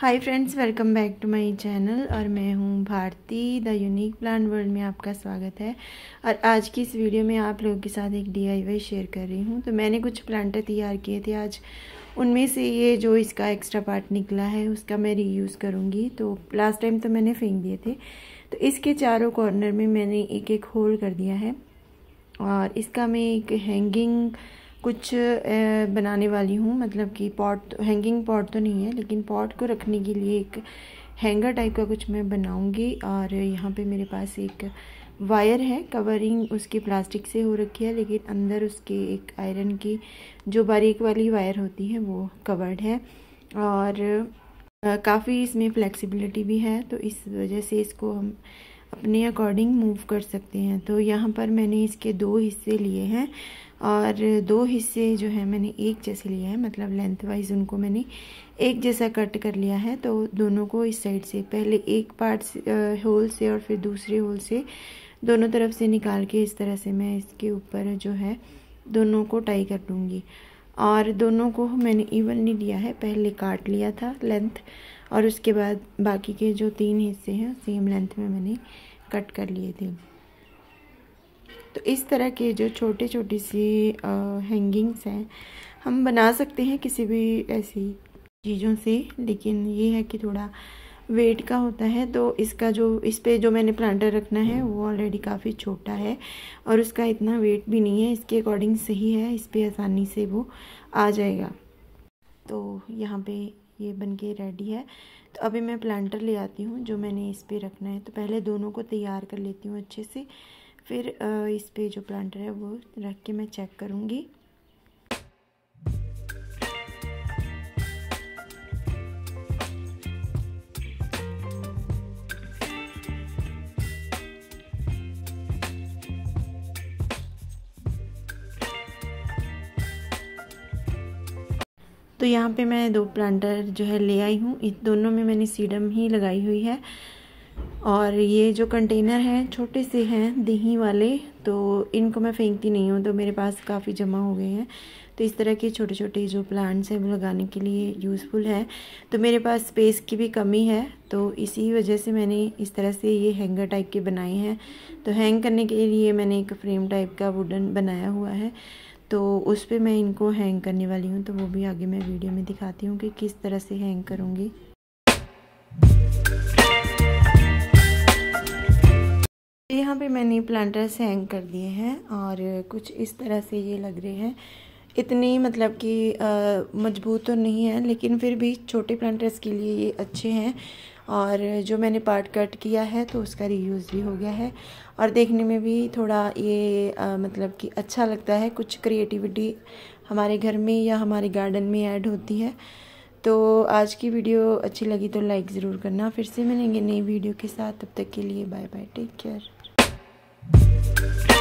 hi friends welcome back to my channel और मैं हूँ Bharti the unique plant world में आपका स्वागत है और आज की इस वीडियो में आप लोगों के साथ एक डीआईवाई शेयर कर रही हूँ तो मैंने कुछ प्लांटर तैयार किए थे आज उनमें से ये जो इसका एक्स्ट्रा पार्ट निकला है उसका मैं रीयूज़ करूँगी तो लास्ट टाइम तो मैंने फेंक दिए थे तो इसके चारों कॉर्नर में मैंने एक एक होल कर दिया है और इसका मैं एक हैंगिंग कुछ बनाने वाली हूँ मतलब कि पॉट हैंगिंग पॉट तो नहीं है लेकिन पॉट को रखने के लिए एक हैंगर टाइप का कुछ मैं बनाऊँगी और यहाँ पे मेरे पास एक वायर है कवरिंग उसकी प्लास्टिक से हो रखी है लेकिन अंदर उसके एक आयरन की जो बारीक वाली वायर होती है वो कवर्ड है और काफ़ी इसमें फ्लेक्सिबिलिटी भी है तो इस वजह से इसको हम अपने अकॉर्डिंग मूव कर सकते हैं तो यहाँ पर मैंने इसके दो हिस्से लिए हैं और दो हिस्से जो है मैंने एक जैसे लिए हैं मतलब लेंथ वाइज उनको मैंने एक जैसा कट कर लिया है तो दोनों को इस साइड से पहले एक पार्ट होल से और फिर दूसरे होल से दोनों तरफ से निकाल के इस तरह से मैं इसके ऊपर जो है दोनों को टाई कर लूँगी और दोनों को मैंने इवनली लिया है पहले काट लिया था लेंथ और उसके बाद बाकी के जो तीन हिस्से हैं सेम लेंथ में मैंने कट कर लिए थे तो इस तरह के जो छोटे छोटे सी हैंगिंग्स हैं हम बना सकते हैं किसी भी ऐसी चीज़ों से लेकिन ये है कि थोड़ा वेट का होता है तो इसका जो इस पर जो मैंने प्लांटर रखना है वो ऑलरेडी काफ़ी छोटा है और उसका इतना वेट भी नहीं है इसके अकॉर्डिंग सही है इस पर आसानी से वो आ जाएगा तो यहाँ पे ये बन के रेडी है तो अभी मैं प्लांटर ले आती हूँ जो मैंने इस पर रखना है तो पहले दोनों को तैयार कर लेती हूँ अच्छे से फिर इस पर जो प्लांटर है वो रख के मैं चेक करूँगी तो यहाँ पे मैं दो प्लांटर जो है ले आई हूँ इन दोनों में मैंने सीडम ही लगाई हुई है और ये जो कंटेनर हैं छोटे से हैं दही वाले तो इनको मैं फेंकती नहीं हूँ तो मेरे पास काफ़ी जमा हो गए हैं तो इस तरह के छोटे छोटे जो प्लांट्स हैं वो लगाने के लिए यूज़फुल है तो मेरे पास स्पेस की भी कमी है तो इसी वजह से मैंने इस तरह से ये हैंगर टाइप के बनाए हैं तो हैंग करने के लिए मैंने एक फ्रेम टाइप का वुडन बनाया हुआ है तो उस पर मैं इनको हैंग करने वाली हूँ तो वो भी आगे मैं वीडियो में दिखाती हूँ कि किस तरह से हैंग करूँगी तो यहाँ पे मैंने प्लांटर्स हैंग कर दिए हैं और कुछ इस तरह से ये लग रहे हैं इतनी मतलब कि मजबूत तो नहीं है लेकिन फिर भी छोटे प्लांटर्स के लिए ये अच्छे हैं और जो मैंने पार्ट कट किया है तो उसका रीयूज़ भी हो गया है और देखने में भी थोड़ा ये आ, मतलब कि अच्छा लगता है कुछ क्रिएटिविटी हमारे घर में या हमारे गार्डन में ऐड होती है तो आज की वीडियो अच्छी लगी तो लाइक ज़रूर करना फिर से मिलेंगे नई वीडियो के साथ तब तक के लिए बाय बाय टेक केयर